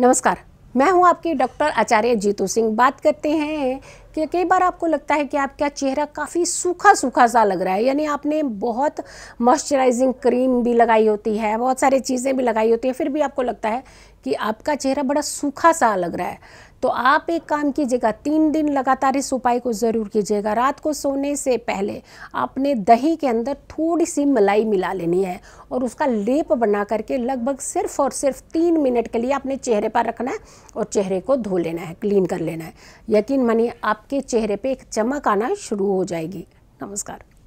नमस्कार मैं हूं आपकी डॉक्टर आचार्य जीतू सिंह बात करते हैं है कई बार आपको लगता है कि आपका चेहरा काफ़ी सूखा सूखा सा लग रहा है यानी आपने बहुत मॉइस्चराइजिंग क्रीम भी लगाई होती है बहुत सारी चीज़ें भी लगाई होती है फिर भी आपको लगता है कि आपका चेहरा बड़ा सूखा सा लग रहा है तो आप एक काम कीजिएगा तीन दिन लगातार इस उपाय को ज़रूर कीजिएगा रात को सोने से पहले आपने दही के अंदर थोड़ी सी मलाई मिला लेनी है और उसका लेप बना करके लगभग सिर्फ और सिर्फ तीन मिनट के लिए अपने चेहरे पर रखना है और चेहरे को धो लेना है क्लीन कर लेना है यकीन मानिए आप आपके चेहरे पे एक चमक आना शुरू हो जाएगी नमस्कार